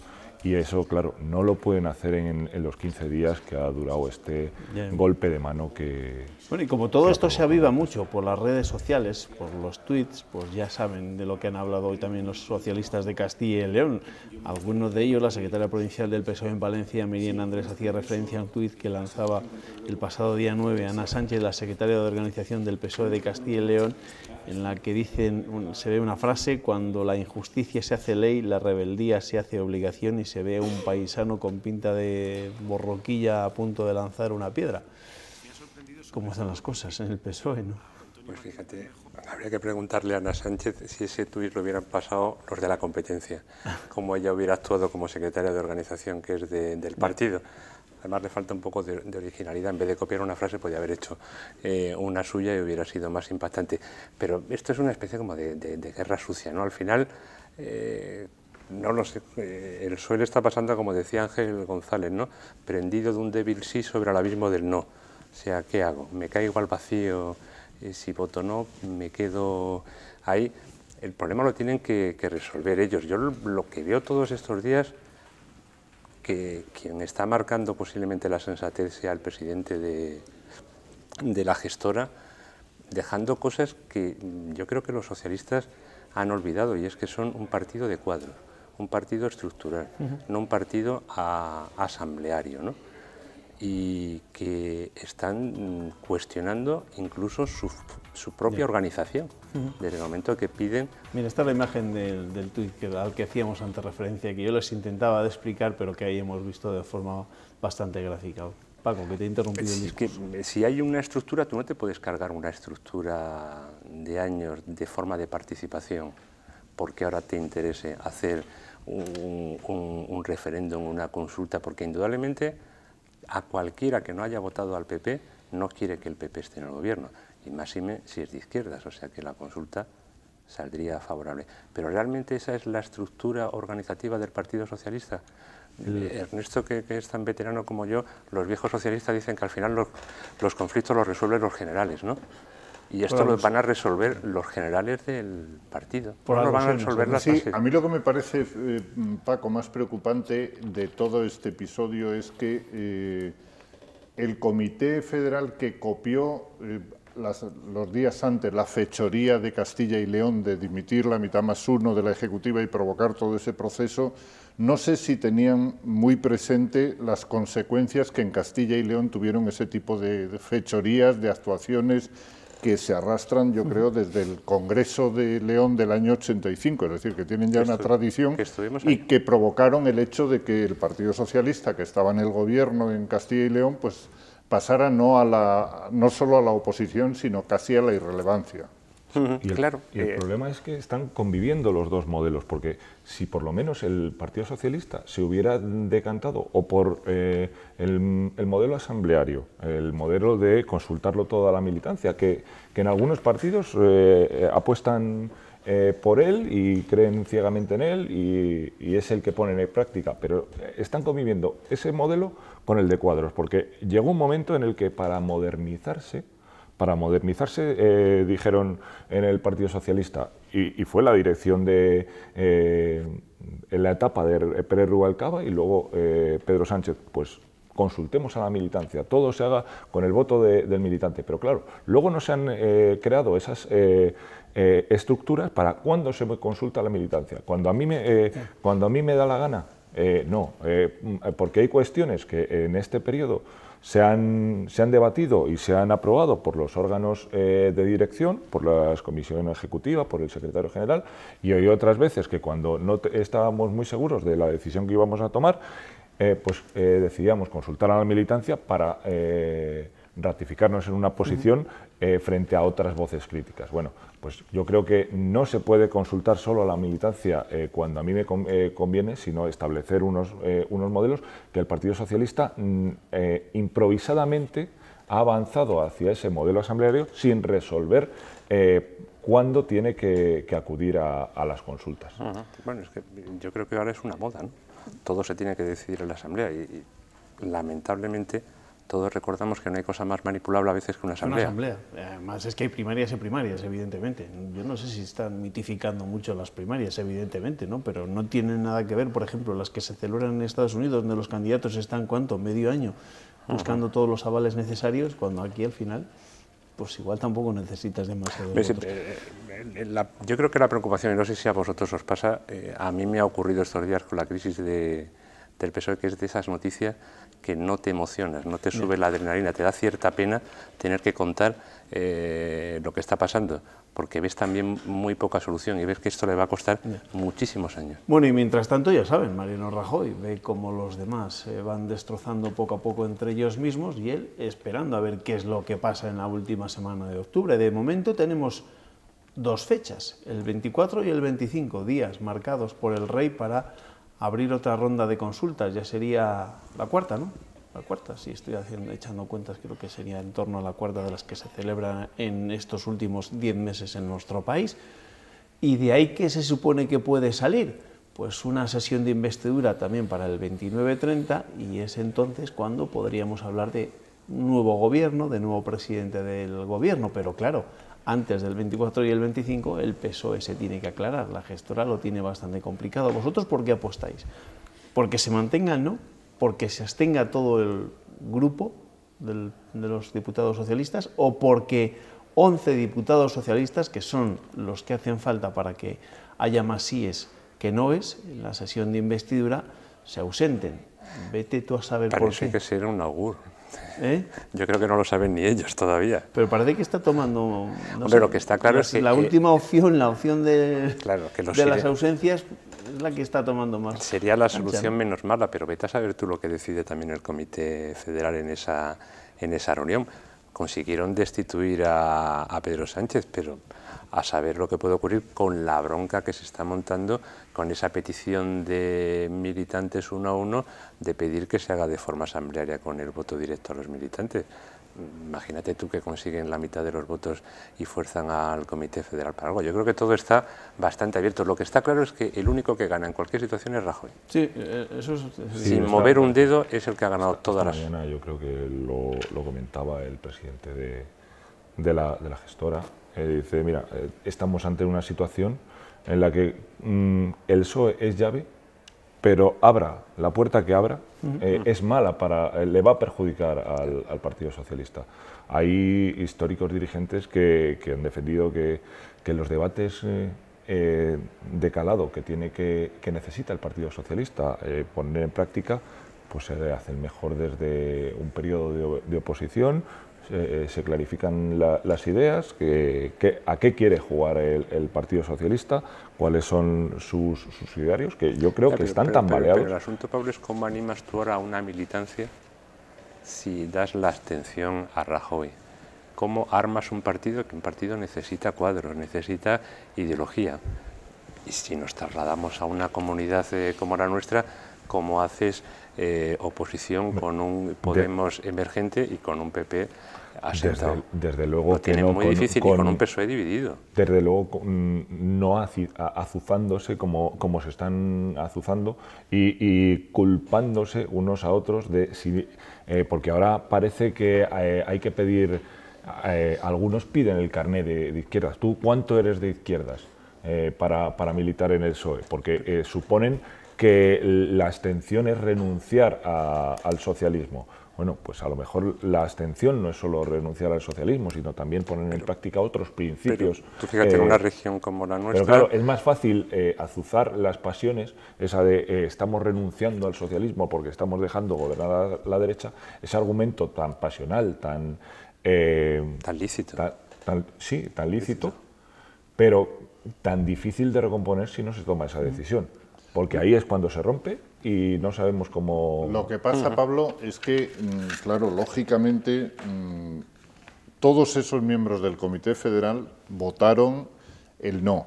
Y eso, claro, no lo pueden hacer en, los 15 días que ha durado este golpe de mano que... Bueno, y como todo esto se aviva mucho por las redes sociales, por los tweets, pues ya saben de lo que han hablado hoy también los socialistas de Castilla y León. Algunos de ellos, la secretaria provincial del PSOE en Valencia, Miriam Andrés, hacía referencia a un tuit que lanzaba el pasado día 9 Ana Sánchez, la secretaria de Organización del PSOE de Castilla y León, en la que dicen, se ve una frase, cuando la injusticia se hace ley, la rebeldía se hace obligación y se ve un paisano con pinta de borroquilla a punto de lanzar una piedra. ¿Cómo están las cosas en el PSOE? ¿no? Pues fíjate, habría que preguntarle a Ana Sánchez si ese tuit lo hubieran pasado los de la competencia, como ella hubiera actuado como secretaria de organización que es del partido. Además le falta un poco de, originalidad. En vez de copiar una frase podía haber hecho eh, una suya y hubiera sido más impactante. Pero esto es una especie como de, guerra sucia, ¿no? Al final... Eh, no lo sé, eh, el suelo está pasando, como decía Ángel González, ¿no? Prendido de un débil sí sobre el abismo del no. O sea, ¿qué hago? ¿Me caigo al vacío si voto no? ¿Me quedo ahí? El problema lo tienen que, que resolver ellos. Yo lo que veo todos estos días que quien está marcando posiblemente la sensatez sea el presidente de, la gestora, dejando cosas que yo creo que los socialistas han olvidado, y es que son un partido de cuadro, un partido estructural, no un partido asambleario y que están cuestionando incluso su, propia organización, desde el momento que piden... Mira, esta la imagen del, del tuit que, al que hacíamos ante referencia, que yo les intentaba de explicar, pero que ahí hemos visto de forma bastante gráfica. Paco, que te he interrumpido el Que, eh, si hay una estructura, tú no te puedes cargar una estructura de años de forma de participación, porque ahora te interese hacer un referéndum, una consulta, porque indudablemente a cualquiera que no haya votado al PP no quiere que el PP esté en el gobierno, y más si es de izquierdas, o sea que la consulta saldría favorable. Pero realmente esa es la estructura organizativa del Partido Socialista. Eh, Ernesto, que, es tan veterano como yo, los viejos socialistas dicen que al final los, los conflictos los resuelven los generales, ¿no? Y esto lo pues van a resolver los generales del partido. Por lo van a resolver las sí, A mí lo que me parece, eh, Paco, más preocupante de todo este episodio es que eh, el Comité Federal que copió eh, los días antes la fechoría de Castilla y León de dimitir la mitad más uno de la Ejecutiva y provocar todo ese proceso, no sé si tenían muy presente las consecuencias que en Castilla y León tuvieron ese tipo de fechorías, de actuaciones que se arrastran, yo creo, desde el Congreso de León del año 85, es decir, que tienen ya una tradición y que provocaron el hecho de que el Partido Socialista, que estaba en el gobierno en Castilla y León, pues pasara no, a la, no solo a la oposición, sino casi a la irrelevancia y el, claro. el eh, problema es que están conviviendo los dos modelos, porque si por lo menos el Partido Socialista se hubiera decantado o por eh, el, modelo asambleario, el modelo de consultarlo toda la militancia, que, en algunos partidos eh, apuestan por él y creen ciegamente en él y, y es el que ponen en práctica, pero están conviviendo ese modelo con el de cuadros, porque llegó un momento en el que para modernizarse, para modernizarse, eh, dijeron en el Partido Socialista, y, fue la dirección de eh, en la etapa de Pérez Rubalcaba y luego eh, Pedro Sánchez, pues consultemos a la militancia, todo se haga con el voto del militante. Pero claro, luego no se han creado esas estructuras para cuando se consulta a la militancia. Cuando a mí me, cuando a mí me da la gana, no, porque hay cuestiones que en este periodo se han, debatido y se han aprobado por los órganos eh, de dirección, por la comisión ejecutiva, por el secretario general, y hay otras veces que cuando no estábamos muy seguros de la decisión que íbamos a tomar, eh, pues eh, decidíamos consultar a la militancia para ratificarnos en una posición frente a otras voces críticas. Bueno, pues yo creo que no se puede consultar solo a la militancia eh, cuando a mí me eh, conviene, sino establecer unos, eh, unos modelos que el Partido Socialista mm, improvisadamente ha avanzado hacia ese modelo asambleario sin resolver cuándo tiene que, acudir a, las consultas. Ah, bueno, es que yo creo que ahora es una moda, ¿no? Todo se tiene que decidir en la asamblea y lamentablemente todos recordamos que no hay cosa más manipulable a veces que una asamblea. Una Además es que hay primarias y primarias, evidentemente. Yo no sé si están mitificando mucho las primarias, evidentemente, ¿no? Pero no tienen nada que ver, por ejemplo, las que se celebran en Estados Unidos, donde los candidatos están, ¿cuánto? Medio año buscando todos los avales necesarios, cuando aquí al final pues igual tampoco necesitas demasiado. Eh, eh, yo creo que la preocupación, y no sé si a vosotros os pasa, eh, a mí me ha ocurrido estos días con la crisis de, del PSOE, que es de esas noticias que no te emocionas, no te sube la adrenalina, te da cierta pena tener que contar eh, lo que está pasando, porque ves también muy poca solución y ves que esto le va a costar muchísimos años. Bueno, y mientras tanto, ya saben, Mariano Rajoy ve cómo los demás se van destrozando poco a poco entre ellos mismos y él esperando a ver qué es lo que pasa en la última semana de octubre. De momento tenemos dos fechas, el 24 y el 25, días marcados por el rey para abrir otra ronda de consultas, ya sería la cuarta, ¿no? La cuarta, si estoy haciendo, echando cuentas, creo que sería en torno a la cuarta de las que se celebran en estos últimos 10 meses en nuestro país. ¿Y de ahí qué se supone que puede salir? Pues una sesión de investidura también para el 29-30 y es entonces cuando podríamos hablar de nuevo gobierno, de nuevo presidente del gobierno, pero claro, antes del 24 y el 25 el PSOE se tiene que aclarar, la gestora lo tiene bastante complicado. ¿Vosotros por qué apostáis? ¿Porque se mantenga no? ¿Porque se abstenga todo el grupo de los diputados socialistas? ¿O porque 11 diputados socialistas, que son los que hacen falta para que haya más síes que noes en la sesión de investidura, se ausenten? Vete tú a saber por qué. que será un augur. ¿Eh? Yo creo que no lo saben ni ellos todavía. Pero parece que está tomando... No lo que está claro es que... La última opción, la opción de, las ausencias es la que está tomando más. Sería la solución menos mala, pero vete a saber tú lo que decide también el Comité Federal en esa, en esa reunión. Consiguieron destituir a, a Pedro Sánchez, pero a saber lo que puede ocurrir con la bronca que se está montando con esa petición de militantes uno a uno de pedir que se haga de forma asamblearia con el voto directo a los militantes. Imagínate tú que consiguen la mitad de los votos y fuerzan al Comité Federal para algo. Yo creo que todo está bastante abierto. Lo que está claro es que el único que gana en cualquier situación es Rajoy. Sí, eh, eso es... Sin mover un dedo es el que ha ganado todas esta las... yo creo que lo, comentaba el presidente de la gestora, dice, mira, eh, estamos ante una situación en la que mm, el PSOE es llave, pero abra, la puerta que abra eh, es mala, para, eh, le va a perjudicar al, Partido Socialista. Hay históricos dirigentes que, han defendido que, los debates... de calado que, tiene que, necesita el Partido Socialista poner en práctica, pues se hacen mejor desde un periodo de, oposición, eh, se, clarifican las ideas, que, a qué quiere jugar el, Partido Socialista, cuáles son sus, subsidiarios, idearios, que yo creo que están tan baleados... el asunto, Pablo, es cómo animas tú ahora a una militancia si das la abstención a Rajoy. ¿Cómo armas un partido que un partido necesita cuadros, necesita ideología? Y si nos trasladamos a una comunidad eh, como la nuestra, ¿cómo haces eh, oposición con un Podemos emergente y con un PP asentado. Desde, luego lo tiene muy difícil y con un PSOE dividido. Desde luego no azuzándose como, como se están azuzando y, culpándose unos a otros de eh, porque ahora parece que eh, hay que pedir algunos piden el carné de, izquierdas. ¿Tú cuánto eres de izquierdas? para, para, militar en el PSOE, porque suponen que la abstención es renunciar al socialismo. Bueno, pues a lo mejor la abstención no es solo renunciar al socialismo, sino también poner en práctica otros principios. Pero, tú fíjate, en eh, una región como la nuestra... claro, es más fácil eh, azuzar las pasiones, esa de eh, estamos renunciando al socialismo porque estamos dejando gobernar a la derecha, ese argumento tan pasional, tan... tan lícito. sí, tan lícito, pero tan difícil de recomponer si no se toma esa decisión porque ahí es cuando se rompe y no sabemos cómo... Lo que pasa, Pablo, es que, mm, claro, lógicamente, mm, todos esos miembros del Comité Federal votaron el no.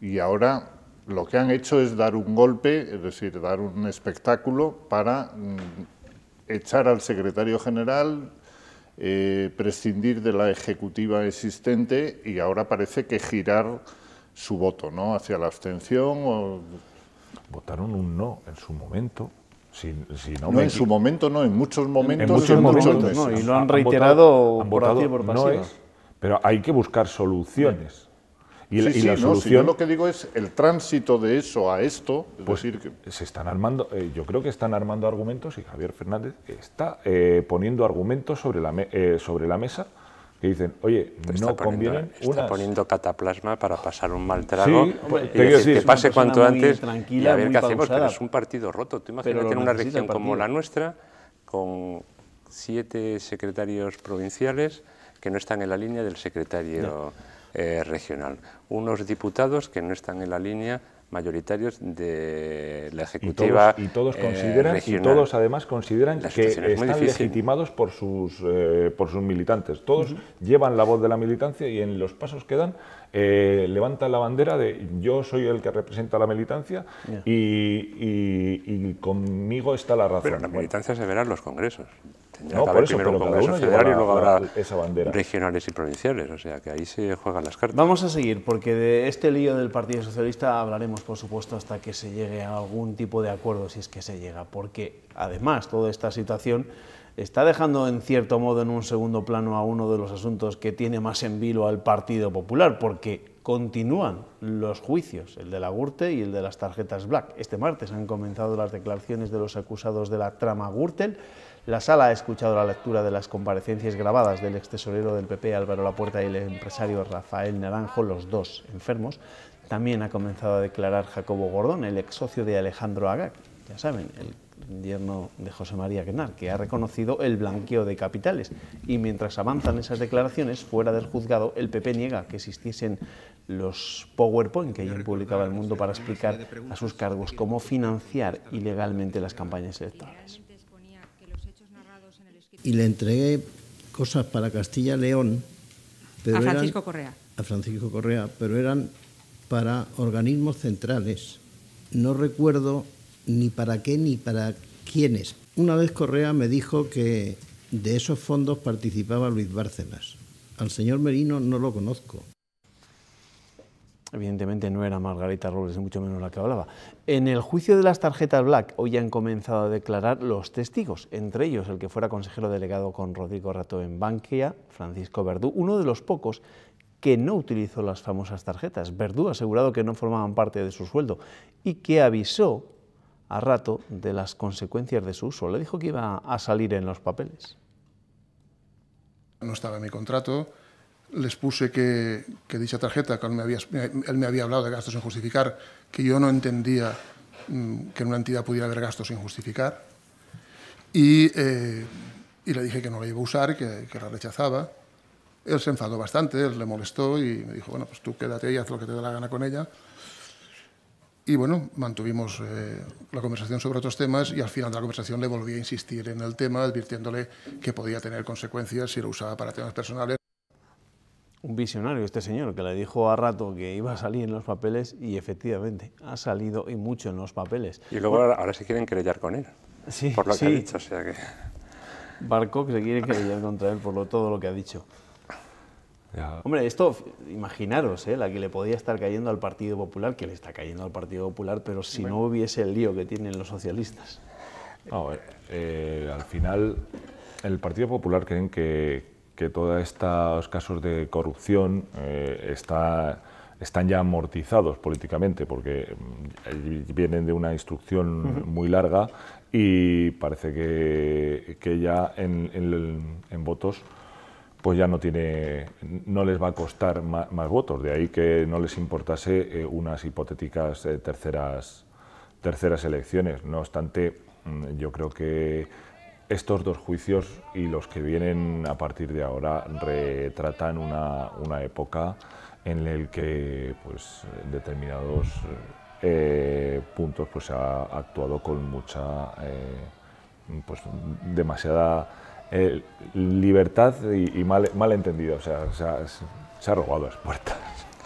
Y ahora lo que han hecho es dar un golpe, es decir, dar un espectáculo para mm, echar al secretario general, eh, prescindir de la ejecutiva existente y ahora parece que girar su voto ¿no? hacia la abstención o votaron un no en su momento. Si, si no, en su momento, no, en muchos momentos. En no, y lo han, reiterado No pero hay que buscar soluciones. Y, la, solución. yo lo que digo es el tránsito de eso a esto. Pues decir que... se están armando. Eh, yo creo que están armando argumentos y Javier Fernández está eh, poniendo argumentos sobre la, eh, sobre la mesa dicen, oye, Está poniendo cataplasma para pasar un mal trago y que pase cuanto antes y a ver qué hacemos, pero es un partido roto. Tú imagínate en una región como la nuestra, con siete secretarios provinciales que no están en la línea del secretario eh, regional, unos diputados que no están en la línea mayoritarios de la ejecutiva y todos, eh, consideran y todos además consideran que están legitimados por sus eh, por sus militantes todos llevan la voz de la militancia y en los pasos que dan eh, levantan la bandera de yo soy el que representa la militancia y, y, conmigo está la razón pero la militancia se verá en los congresos no, por eso, primero Congreso Federal y luego habrá regionales y provinciales, o sea que ahí se juegan las cartas. Vamos a seguir, porque de este lío del Partido Socialista hablaremos, por supuesto, hasta que se llegue a algún tipo de acuerdo, si es que se llega, porque además toda esta situación está dejando en cierto modo en un segundo plano a uno de los asuntos que tiene más en vilo al Partido Popular, porque continúan los juicios, el de la Gürtel y el de las tarjetas Black. Este martes han comenzado las declaraciones de los acusados de la trama Gürtel la sala ha escuchado la lectura de las comparecencias grabadas del ex tesorero del PP Álvaro Lapuerta y el empresario Rafael Naranjo, los dos enfermos. También ha comenzado a declarar Jacobo Gordón, el ex socio de Alejandro Agac, ya saben, el yerno de José María Quenar, que ha reconocido el blanqueo de capitales. Y mientras avanzan esas declaraciones, fuera del juzgado, el PP niega que existiesen los PowerPoint que ayer publicaba el mundo para explicar a sus cargos cómo financiar ilegalmente las campañas electorales y le entregué cosas para Castilla León. a Francisco Correa. A Francisco Correa, pero eran para organismos centrales. No recuerdo ni para qué ni para quiénes. Una vez Correa me dijo que de esos fondos participaba Luis Bárcenas. Al señor Merino no lo conozco evidentemente no era Margarita Robles, mucho menos la que hablaba. En el juicio de las tarjetas Black, hoy han comenzado a declarar los testigos, entre ellos el que fuera consejero delegado con Rodrigo Rato en Bankia, Francisco Verdú, uno de los pocos que no utilizó las famosas tarjetas. Verdú ha asegurado que no formaban parte de su sueldo y que avisó a Rato de las consecuencias de su uso. Le dijo que iba a salir en los papeles. No estaba en mi contrato, les puse que, dicha tarjeta, que él me, había, hablado de gastos sin justificar, que yo no entendía mm, que en una entidad pudiera haber gastos sin justificar, y, eh, le dije que no la iba a usar, que, la rechazaba. Él se enfadó bastante, él le molestó y me dijo, bueno, pues tú quédate ahí, haz lo que te dé la gana con ella. Y bueno, mantuvimos eh, la conversación sobre otros temas y al final de la conversación le volví a insistir en el tema, advirtiéndole que podía tener consecuencias si lo usaba para temas personales un visionario este señor que le dijo a rato que iba a salir en los papeles y efectivamente ha salido y mucho en los papeles. Y luego ahora se quieren querellar con él, sí, por lo que ha dicho, o sea que... Barcock se quiere querellar contra él por todo lo que ha dicho. Hombre, esto, imaginaros, ¿eh? la que le podía estar cayendo al Partido Popular, que le está cayendo al Partido Popular, pero si no hubiese el lío que tienen los socialistas. A ver, eh, al final, el Partido Popular creen que, que todos estos casos de corrupción eh, están ya amortizados políticamente, porque mm, vienen de una instrucción muy larga y parece que, ya en, votos pues ya no tiene, no les va a costar más, votos, de ahí que no les importase eh, unas hipotéticas eh, terceras, terceras elecciones. No obstante, mm, yo creo que estos dos juicios y los que vienen a partir de ahora retratan una, época en la que pues, determinados eh, puntos pues, se ha actuado con mucha, eh, pues, demasiada eh, libertad y, y mal, o sea, se ha, se robado las puertas.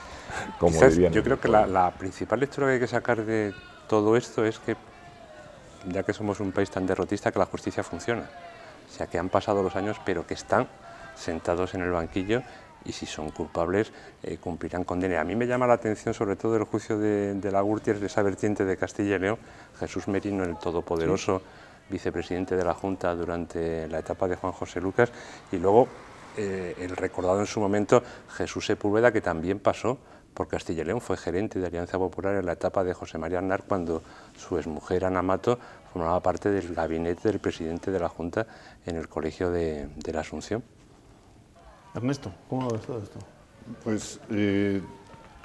Como yo creo que la, la principal lectura que hay que sacar de todo esto es que ya que somos un país tan derrotista que la justicia funciona. O sea, que han pasado los años, pero que están sentados en el banquillo y si son culpables eh, cumplirán condena. A mí me llama la atención sobre todo el juicio de, la Gurtier, de esa vertiente de Castilla y León, Jesús Merino, el todopoderoso vicepresidente de la Junta durante la etapa de Juan José Lucas, y luego eh, el recordado en su momento Jesús Sepúlveda, que también pasó por Castilla y León, fue gerente de Alianza Popular en la etapa de José María Aznar cuando su exmujer Ana Mato formaba parte del gabinete del presidente de la Junta en el Colegio de, la Asunción. Ernesto, ¿cómo ves esto? Pues eh,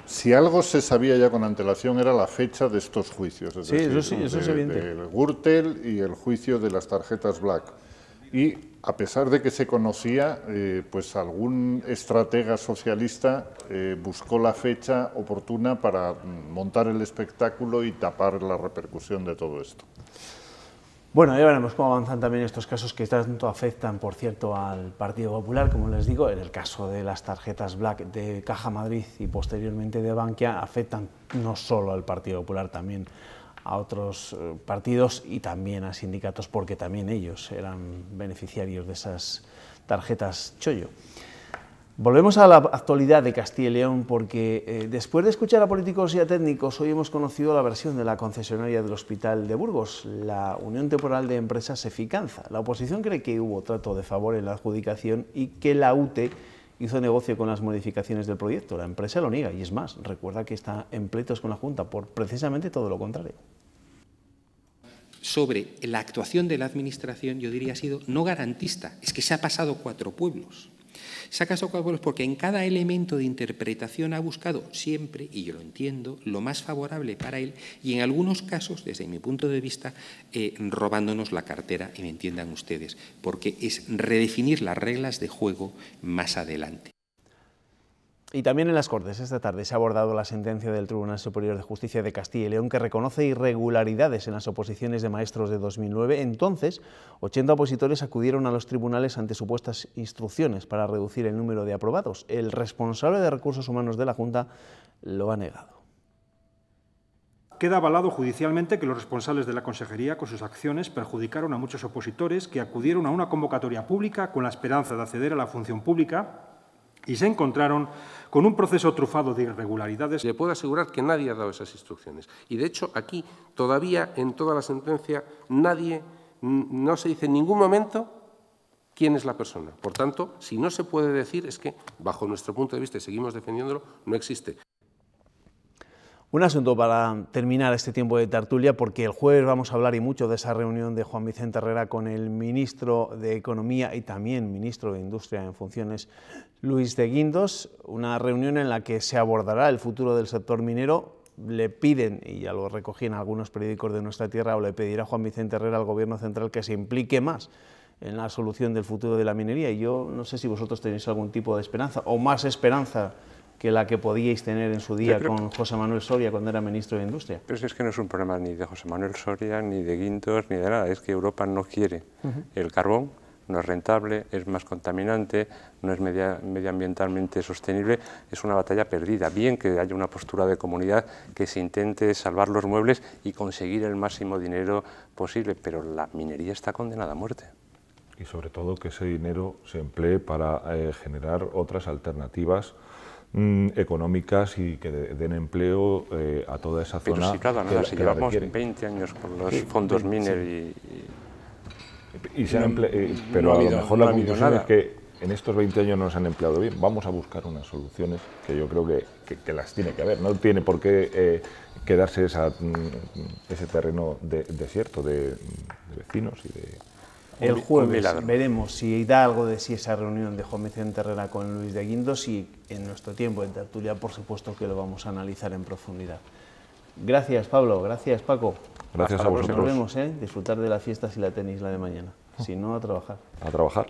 si algo se sabía ya con antelación era la fecha de estos juicios. sí, eso sí, eso El Gürtel y el juicio de las tarjetas Black y a pesar de que se conocía, eh, pues algún estratega socialista eh, buscó la fecha oportuna para montar el espectáculo y tapar la repercusión de todo esto. Bueno, ya veremos cómo avanzan también estos casos que tanto afectan, por cierto, al Partido Popular, como les digo, en el caso de las tarjetas Black de Caja Madrid y posteriormente de Bankia, afectan no solo al Partido Popular, también a otros eh, partidos y también a sindicatos porque también ellos eran beneficiarios de esas tarjetas chollo. Volvemos a la actualidad de Castilla y León porque eh, después de escuchar a políticos y a técnicos hoy hemos conocido la versión de la concesionaria del Hospital de Burgos, la Unión Temporal de Empresas Eficanza. La oposición cree que hubo trato de favor en la adjudicación y que la UTE hizo negocio con las modificaciones del proyecto. La empresa lo niega y es más, recuerda que está en pleitos con la Junta por precisamente todo lo contrario. Sobre la actuación de la Administración, yo diría ha sido no garantista. Es que se ha pasado cuatro pueblos saca acaso porque en cada elemento de interpretación ha buscado siempre, y yo lo entiendo, lo más favorable para él y en algunos casos, desde mi punto de vista, eh, robándonos la cartera, y me entiendan ustedes, porque es redefinir las reglas de juego más adelante. Y también en las Cortes esta tarde se ha abordado la sentencia del Tribunal Superior de Justicia de Castilla y León que reconoce irregularidades en las oposiciones de maestros de 2009. Entonces, 80 opositores acudieron a los tribunales ante supuestas instrucciones para reducir el número de aprobados. El responsable de recursos humanos de la Junta lo ha negado. Queda avalado judicialmente que los responsables de la Consejería con sus acciones perjudicaron a muchos opositores que acudieron a una convocatoria pública con la esperanza de acceder a la función pública y se encontraron con un proceso trufado de irregularidades. Le puedo asegurar que nadie ha dado esas instrucciones. Y de hecho, aquí todavía en toda la sentencia nadie, no se dice en ningún momento quién es la persona. Por tanto, si no se puede decir es que, bajo nuestro punto de vista, y seguimos defendiéndolo, no existe. Un asunto para terminar este tiempo de tertulia, porque el jueves vamos a hablar y mucho de esa reunión de Juan Vicente Herrera con el ministro de Economía y también ministro de Industria en funciones, Luis de Guindos, una reunión en la que se abordará el futuro del sector minero. Le piden, y ya lo recogí en algunos periódicos de nuestra tierra, o le pedirá Juan Vicente Herrera al Gobierno Central que se implique más en la solución del futuro de la minería. Y yo no sé si vosotros tenéis algún tipo de esperanza o más esperanza que la que podíais tener en su día con José Manuel Soria cuando era ministro de Industria. Pero es que no es un problema ni de José Manuel Soria, ni de guintos, ni de nada. Es que Europa no quiere el carbón, no es rentable, es más contaminante, no es medioambientalmente sostenible, es una batalla perdida. Bien que haya una postura de comunidad que se intente salvar los muebles y conseguir el máximo dinero posible, pero la minería está condenada a muerte. Y sobre todo que ese dinero se emplee para eh, generar otras alternativas Mm, económicas y que den empleo eh, a toda esa Pero zona. Si si llevamos 20 años con los fondos mineros y... y, eh, pero a lo mejor la conclusión es que en estos 20 años no se han empleado bien. Vamos a buscar unas soluciones que yo creo que, las tiene que haber. No tiene por qué eh, quedarse esa, mm, ese terreno desierto de vecinos y de, el jueves veremos si da algo de sí esa reunión de Juan Vicente con Luis de Guindos y en nuestro tiempo en tertulia, por supuesto que lo vamos a analizar en profundidad. Gracias, Pablo. Gracias, Paco. Gracias a vosotros. Nos vemos, ¿eh? Disfrutar de la fiesta si la tenéis la de mañana. Oh. Si no, a trabajar. A trabajar.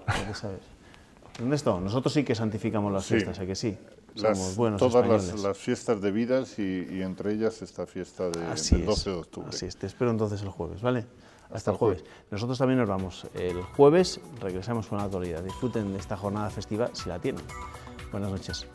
¿Dónde sabes? nosotros sí que santificamos las fiestas, ¿a que sí? Somos las, todas las, fiestas de vidas y entre ellas esta fiesta de, del 12 de octubre. Así es, te espero entonces el jueves, ¿vale? Hasta el jueves. Nosotros también nos vamos el jueves, regresamos con la autoridad. Disfruten de esta jornada festiva si la tienen. Buenas noches.